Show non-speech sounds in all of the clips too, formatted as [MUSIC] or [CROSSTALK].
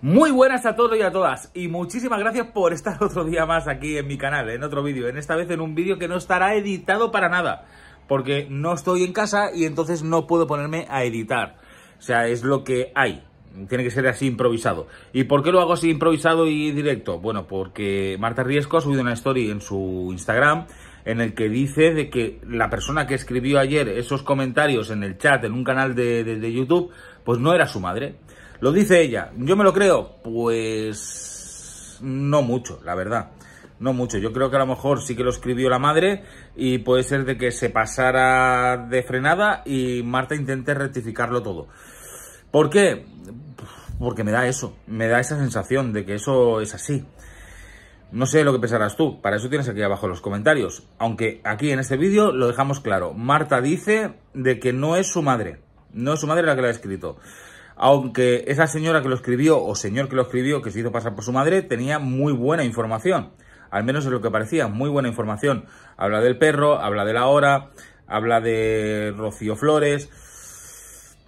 Muy buenas a todos y a todas y muchísimas gracias por estar [LAUGHS] otro día más aquí en mi canal, en otro vídeo, en esta vez en un vídeo que no estará editado para nada, porque no estoy en casa y entonces no puedo ponerme a editar, o sea, es lo que hay, tiene que ser así improvisado. ¿Y por qué lo hago así improvisado y directo? Bueno, porque Marta Riesco ha subido una story en su Instagram en el que dice de que la persona que escribió ayer esos comentarios en el chat en un canal de YouTube, pues no era su madre. Lo dice ella, yo me lo creo, pues no mucho, la verdad. No mucho, yo creo que a lo mejor sí que lo escribió la madre y puede ser de que se pasara de frenada y Marta intente rectificarlo todo. ¿Por qué? Porque me da eso, me da esa sensación de que eso es así. No sé lo que pensarás tú, para eso tienes aquí abajo los comentarios. Aunque aquí en este vídeo lo dejamos claro. Marta dice de que no es su madre, no es su madre la que la ha escrito aunque esa señora que lo escribió o señor que lo escribió, que se hizo pasar por su madre, tenía muy buena información. Al menos es lo que parecía, muy buena información. Habla del perro, habla de la hora, habla de Rocío Flores.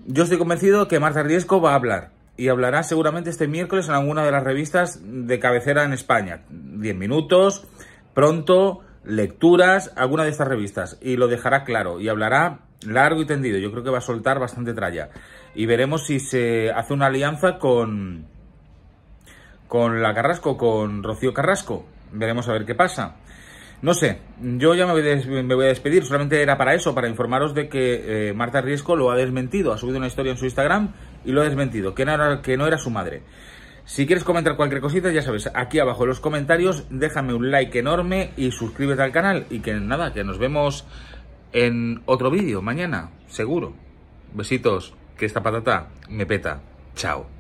Yo estoy convencido que Marta Riesco va a hablar. Y hablará seguramente este miércoles en alguna de las revistas de cabecera en España. Diez minutos, pronto, lecturas, alguna de estas revistas, y lo dejará claro y hablará largo y tendido. Yo creo que va a soltar bastante tralla. Y veremos si se hace una alianza con, con la Carrasco, con Rocío Carrasco. Veremos a ver qué pasa. No sé, yo ya me voy, a despedir, solamente era para eso, para informaros de que eh, Marta Riesco lo ha desmentido, ha subido una historia en su Instagram y lo ha desmentido, que no que no era su madre. Si quieres comentar cualquier cosita, ya sabes, aquí abajo en los comentarios, déjame un like enorme y suscríbete al canal. Y que nada, que nos vemos en otro vídeo mañana, seguro. Besitos, que esta patata me peta. Chao.